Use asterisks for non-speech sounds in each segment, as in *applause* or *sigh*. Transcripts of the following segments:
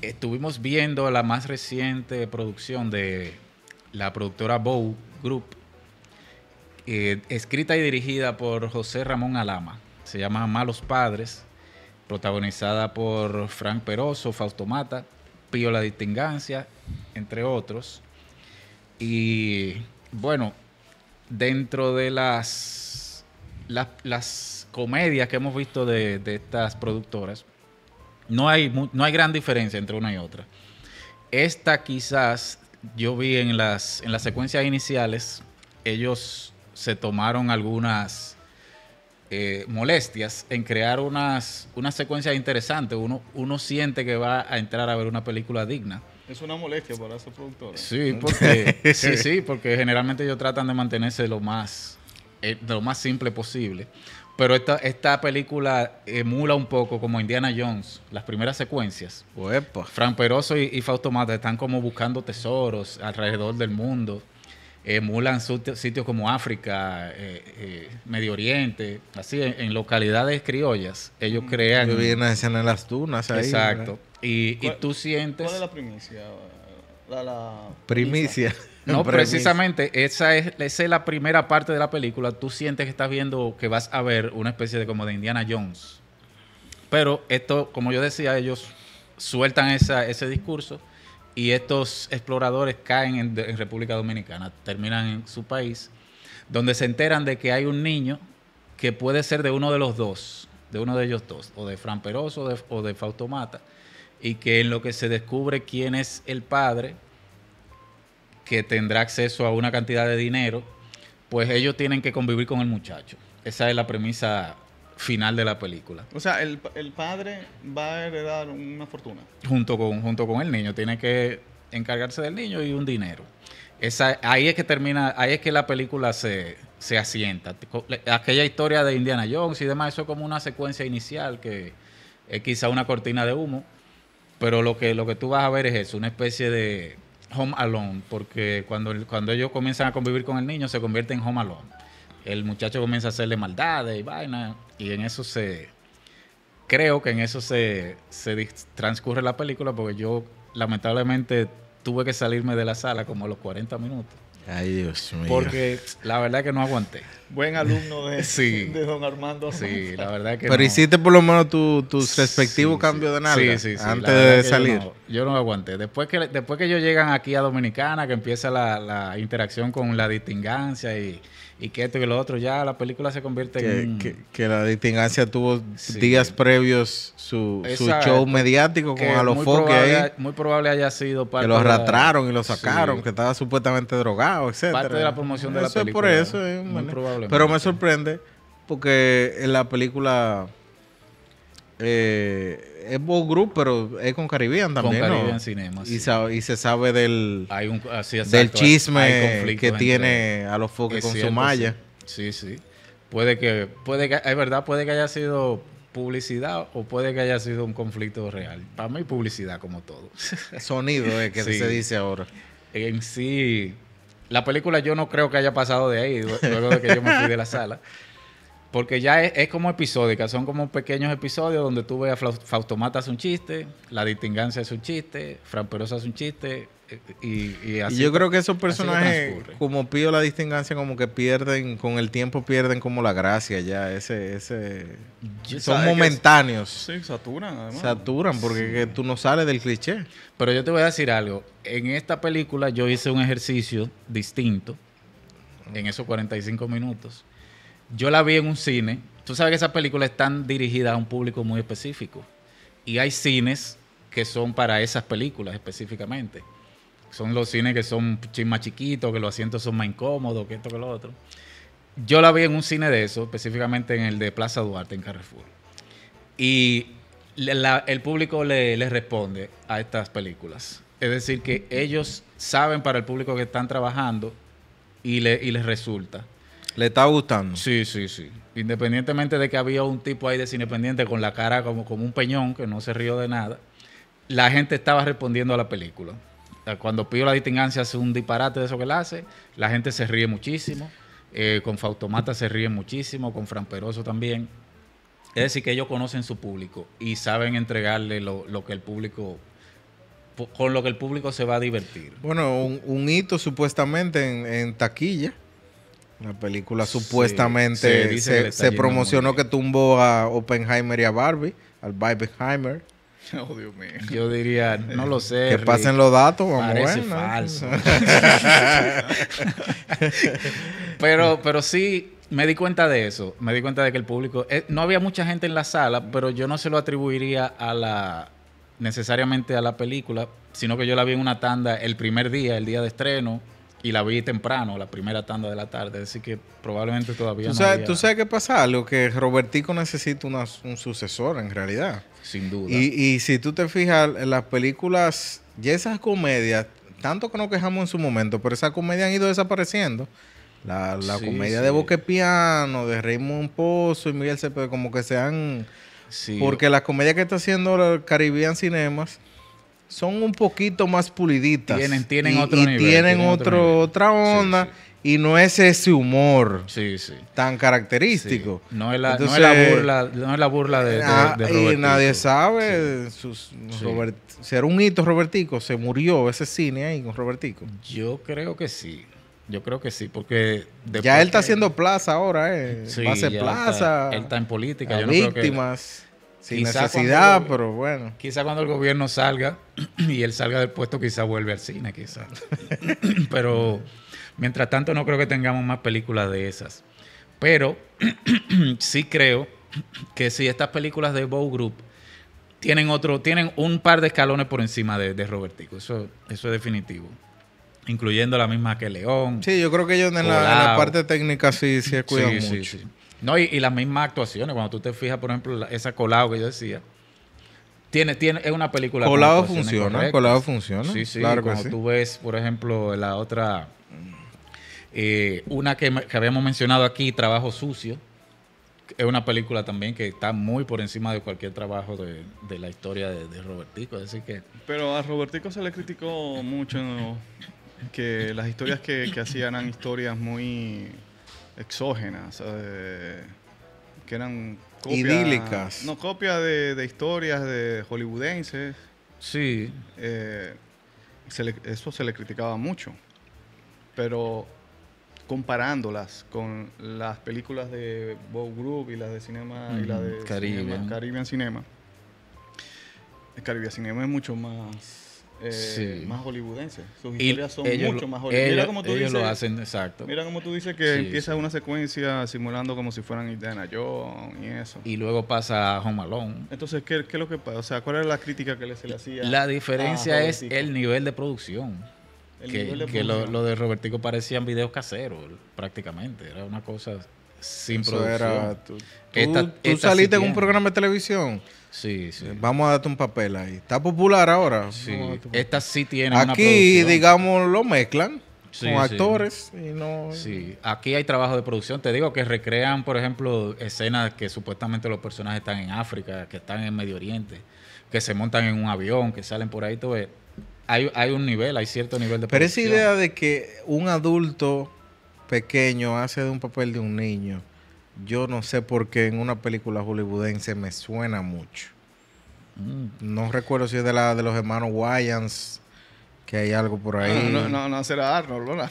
Estuvimos viendo la más reciente producción de la productora Bow Group, eh, escrita y dirigida por José Ramón Alama. Se llama Malos Padres, protagonizada por Frank Peroso, Fausto Mata, Pío La Distingancia, entre otros. Y bueno, dentro de las, las, comedias que hemos visto de, estas productoras, no hay, no hay gran diferencia entre una y otra. Esta quizás, yo vi en las, en las secuencias iniciales, ellos se tomaron algunas eh, molestias en crear unas, unas secuencias interesantes. Uno, uno siente que va a entrar a ver una película digna. Es una molestia para esos productores. Sí, porque, *laughs* sí, porque generalmente ellos tratan de mantenerse lo más, eh, lo más simple posible. Pero esta, esta película emula un poco como Indiana Jones, las primeras secuencias. Fran Peroso y, y Fausto Mata están como buscando tesoros alrededor del mundo emulan sitios como África, eh, eh, Medio Oriente, así, en, localidades criollas, ellos mm. crean... Yo vienen en las tunas ahí. Exacto. Y, y, tú sientes... ¿Cuál es la primicia? La, Primicia. *laughs* No, precisamente, esa es, la primera parte de la película. Tú sientes que estás viendo, que vas a ver una especie de como de Indiana Jones. Pero esto, como yo decía, ellos sueltan esa, ese discurso y estos exploradores caen en, República Dominicana, terminan en su país, donde se enteran de que hay un niño que puede ser de uno de los dos, de uno de ellos dos, o de Fran Peroso o de, o y que en lo que se descubre quién es el padre, que tendrá acceso a una cantidad de dinero, pues ellos tienen que convivir con el muchacho. Esa es la premisa final de la película. O sea, el, padre va a heredar una fortuna. Junto con, junto con el niño, tiene que encargarse del niño y un dinero. Esa, ahí es que termina, ahí es que la película se, asienta. Aquella historia de Indiana Jones y demás, eso es como una secuencia inicial que es quizá una cortina de humo, pero lo que, lo que tú vas a ver es eso, una especie de home alone, porque cuando, cuando ellos comienzan a convivir con el niño se convierte en home alone el muchacho comienza a hacerle maldades y vaina. Y en eso se. Creo que en eso se, transcurre la película porque yo lamentablemente tuve que salirme de la sala como a los 40 minutos. Ay, Dios mío. Porque la verdad que no aguanté. Buen alumno de, *laughs* sí. don Armando. Sí, la verdad que Pero hiciste por lo menos tu, tus respectivos cambios de análisis antes de salir. Yo no, aguanté. Después que, después que ellos llegan aquí a Dominicana, que empieza la, la interacción con la distingancia y, y que esto y lo otro, ya la película se convierte en... Que, la distingancia tuvo días previos su, su show mediático con Alofoque ahí. Muy probable haya sido parte Que lo arrastraron y lo sacaron, que estaba supuestamente drogado, etc. Parte de la promoción de la película. por eso. probable. Pero me sorprende porque en la película eh, es Bow Group, pero es con Caribbean también. Con Caribbean Cinema. Y, se sabe del, ah, del chisme que tiene a los foques con su malla. Sí, sí. Puede que, puede que, es verdad, puede que haya sido publicidad o puede que haya sido un conflicto real. Para mí, publicidad, como todo. Sonido es que *laughs* se dice ahora. En sí, la película yo no creo que haya pasado de ahí, luego de que yo me fui de la *laughs* sala. Porque ya es, como episódica, son como pequeños episodios donde tú ves a Fautomata hace un chiste, La Distingancia es un chiste, Fran Perosa hace un chiste, y, así, yo creo que esos personajes, como pido la distingancia, como que pierden, con el tiempo pierden como la gracia ya. Ese, ese son momentáneos. sí, saturan Saturan porque tú no sales del cliché. Pero yo te voy a decir algo. En esta película yo hice un ejercicio distinto en esos 45 minutos. Yo la vi en un cine. Tú sabes que esas películas están dirigidas a un público muy específico. Y hay cines que son para esas películas específicamente. Son los cines que son más chiquitos, que los asientos son más incómodos, que esto, que lo otro. Yo la vi en un cine de eso, específicamente en el de Plaza Duarte, en Carrefour. Y el público le, responde a estas películas. Es decir, que ellos saben para el público que están trabajando y, le, les resulta. ¿Le está gustando? Sí, sí, sí. Independientemente de que había un tipo ahí de cine independiente con la cara como, como un peñón que no se rió de nada, la gente estaba respondiendo a la película cuando Pío la distingancia hace un disparate de eso que él hace, la gente se ríe muchísimo. Eh, con Fautomata se ríe muchísimo, con Fran Peroso también. Es decir, que ellos conocen su público y saben entregarle lo, que el público con lo que el público se va a divertir. Bueno, un, hito supuestamente en, taquilla. La película supuestamente se, promocionó que tumbó a Oppenheimer y a Barbie, al Barbieheimer. *laughs* Oh, Dios mío. Yo diría, no lo sé. Que pasen los datos, Parece falso. *laughs* pero, pero sí, me di cuenta de eso. Me di cuenta de que el público. Eh, no había mucha gente en la sala, pero yo no se lo atribuiría a la necesariamente a la película, sino que yo la vi en una tanda el primer día, el día de estreno, y la vi temprano, la primera tanda de la tarde, así que probablemente todavía ¿Tú sabes, no. ¿Tú sabes qué pasa? Lo que Robertico necesita una, un sucesor en realidad. Sin duda. Y, y si tú te fijas, las películas y esas comedias, tanto que nos quejamos en su momento, pero esas comedias han ido desapareciendo. La, comedia de Boque Piano, de Raymond Pozo y Miguel Cepeda, como que se han. Porque las comedias que está haciendo el Caribbean Cinemas son un poquito más puliditas. Tienen, tienen otro nivel. Tienen, tienen otro, otra onda. Y no es ese humor tan característico. No es, la, burla, no la burla de, ah, Y nadie sabe. Sus, Robert, un hito Robertico? ¿Se murió ese cine ahí con Robertico? Yo creo que sí. Yo creo que sí, porque... Ya él está haciendo plaza ahora, ¿eh? Va a hacer plaza. él está en política. víctimas. No sin necesidad, pero bueno. Quizá cuando el gobierno salga *clears throat* y él salga del puesto, quizá vuelve al cine, quizá. *clears throat* pero mientras tanto no creo que tengamos más películas de esas. Pero *clears throat* sí creo que si estas películas de Bow Group tienen otro, tienen un par de escalones por encima de, Robertico, eso, eso es definitivo incluyendo la misma que León. Sí, yo creo que ellos en, la, parte técnica sí, sí cuidan sí, mucho. No, y, las mismas actuaciones, cuando tú te fijas, por ejemplo, esa colado que yo decía, tiene, tiene, es una película. Colado funciona, colado funciona. Sí, sí, claro cuando tú ves, por ejemplo, la otra, eh, una que, habíamos mencionado aquí, Trabajo Sucio, es una película también que está muy por encima de cualquier trabajo de, la historia de, Robertico, así que... Pero a Robertico se le criticó mucho que las historias que, que hacían eran historias muy exógenas, que eran copias, idílicas. No, copias de, historias de hollywoodenses. Sí. Eh, eso se le criticaba mucho. Pero comparándolas con las películas de bob Group y las de Cinema y la de Caribbean. Cinema, Caribbean Cinema. Eh, Caribbean Cinema es mucho más eh, más hollywoodenses. Sus historias son mucho más hollywoodenses. ellos lo hacen, exacto. Mira como tú dices que empieza una secuencia simulando como si fueran Indiana Jones y eso. Y luego pasa a Home Alone. Entonces, ¿qué, es lo que pasa? O sea, ¿cuál era la crítica que se le hacía? La diferencia es el nivel de producción. que, Lo, de Robertico parecían videos caseros, prácticamente. Era una cosa sin eso producción. Era, tú saliste en un programa de televisión Sí, sí. Eh, vamos a darte un papel ahí. Está popular ahora. Sí. Esta sí tiene Aquí, una producción. digamos, lo mezclan con actores y no... Sí, aquí hay trabajo de producción. Te digo que recrean, por ejemplo, escenas que supuestamente los personajes están en África, que están en Medio Oriente, que se montan en un avión, que salen por ahí. Todo hay, hay un nivel, hay cierto nivel de Pero esa idea de que un adulto pequeño hace de un papel de un niño yo no sé por qué en una película hollywoodense me suena mucho. Mm. No recuerdo si es de la de los hermanos Wayans, que hay algo por ahí. No, no, no, no será Arnold,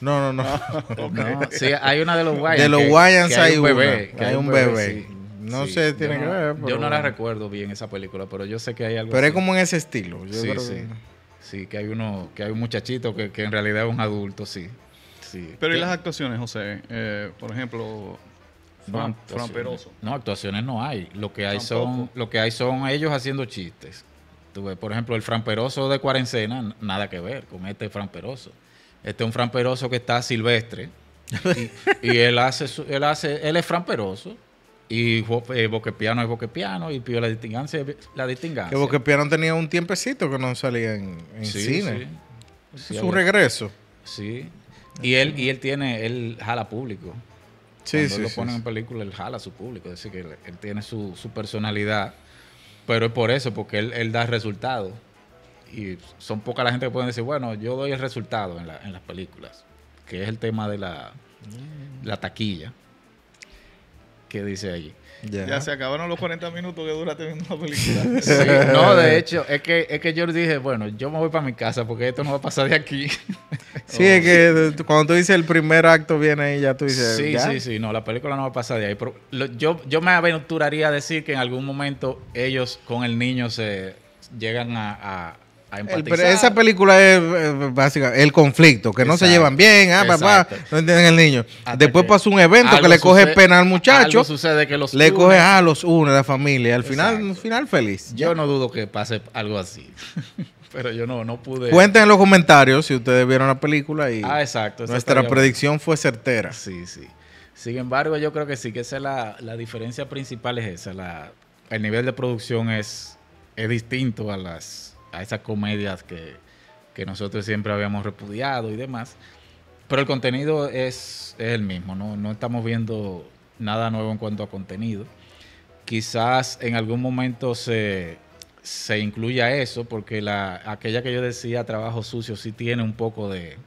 No, no, *laughs* ah, no. Sí, hay una de los Wayans. De los Wyans hay, un bebé. hay un bebé. No sé, tiene que ver. Yo no la recuerdo bien esa película, pero yo sé que hay algo. Pero es como en ese estilo. Yo sí, sí. sí, que hay uno, que hay un muchachito que, en realidad es un adulto, sí. sí. Pero y las actuaciones, José, eh, por ejemplo, no, No, actuaciones no hay. Lo que hay, son, lo que hay son ellos haciendo chistes. Tú por ejemplo, el franperoso de cuarentena, nada que ver con este framperoso. Este es un franperoso que está silvestre. y, él hace él hace, él es franperoso Y eh, Boquepiano es Boquepiano y pidió la distingancia. La distingancia. Que Boquepiano tenía un tiempecito que no salía en, cine. Sí. su regreso. Sí. Y él, y él tiene, él jala público. Cuando lo ponen en película, él jala a su público. Es decir, que él, tiene su, personalidad, pero es por eso, porque él, da resultados. Y son poca la gente que pueden decir, bueno, yo doy el resultado en, la, en las películas, que es el tema de la, la taquilla qué dice allí. Ya. se acabaron los 40 minutos que dura teniendo la película. *laughs* Sí, no, de hecho, es que, es que yo dije, bueno, yo me voy para mi casa porque esto no va a pasar de aquí. *laughs* Sí, es que oh. cuando tú dices el primer acto viene ahí, ya tú dices. Sí, sí, sí, no, la película no va a pasar de ahí. Pero yo, yo me aventuraría a decir que en algún momento ellos con el niño se llegan a esa película es eh, básica, el conflicto, que no se llevan bien, ah, papá, no entienden el niño. Después pasa un evento que le coge pena al muchacho. sucede que los le coge a ah, los los une la familia. Al final un final feliz. Yo no dudo que pase algo así. *laughs* Pero yo no, no pude. Cuenten en los comentarios si ustedes vieron la película y ah, exacto, nuestra predicción fue certera. Sí, sí. Sin embargo, yo creo que sí, que esa es la, la diferencia principal es esa. el nivel de producción es, es distinto a las a esas comedias que, nosotros siempre habíamos repudiado y demás. Pero el contenido es, el mismo, ¿no? estamos viendo nada nuevo en cuanto a contenido. Quizás en algún momento se, se incluya eso, porque la, aquella que yo decía, trabajo sucio, sí tiene un poco de,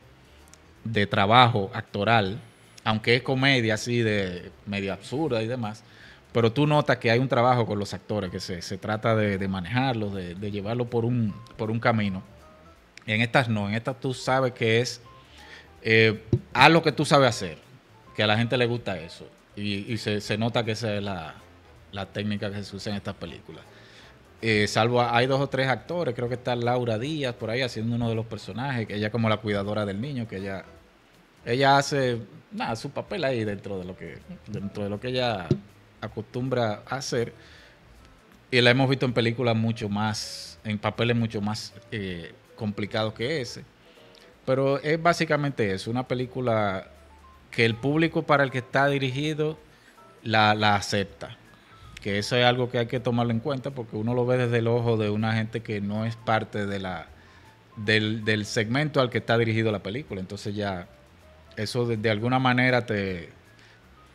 de trabajo actoral, aunque es comedia así de medio absurda y demás pero tú notas que hay un trabajo con los actores, que se, trata de, de manejarlos, de, de llevarlos por un, por un camino. En estas no, en estas tú sabes que es, eh, haz lo que tú sabes hacer, que a la gente le gusta eso. Y, se, nota que esa es la, técnica que se usa en estas películas. Eh, salvo hay dos o tres actores, creo que está Laura Díaz por ahí haciendo uno de los personajes, que ella como la cuidadora del niño, que ella, ella hace nada, su papel ahí dentro de lo que, dentro de lo que ella acostumbra a hacer. Y la hemos visto en películas mucho más, en papeles mucho más eh, complicados que ese. Pero es básicamente eso, una película que el público para el que está dirigido la, acepta. Que eso es algo que hay que tomarlo en cuenta porque uno lo ve desde el ojo de una gente que no es parte de la, del, segmento al que está dirigido la película. Entonces ya eso de alguna manera te,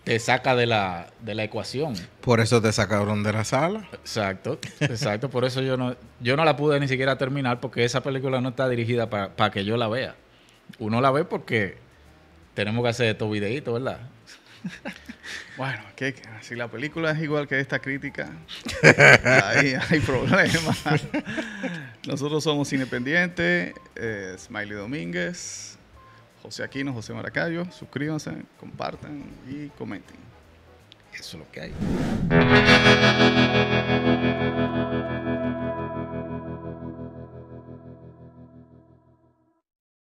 te saca de la, de la ecuación. Por eso te sacaron de la sala. Exacto, exacto. Por eso yo no, yo no la pude ni siquiera terminar porque esa película no está dirigida para que yo la vea. Uno la ve porque tenemos que hacer estos videitos, ¿verdad? *laughs* Bueno, si la película es igual que esta crítica, *laughs* ahí hay problemas. *laughs* Nosotros somos Independiente, eh, Smiley Domínguez, José Aquino, José Maracayo. Suscríbanse, compartan y comenten. Eso es lo que hay.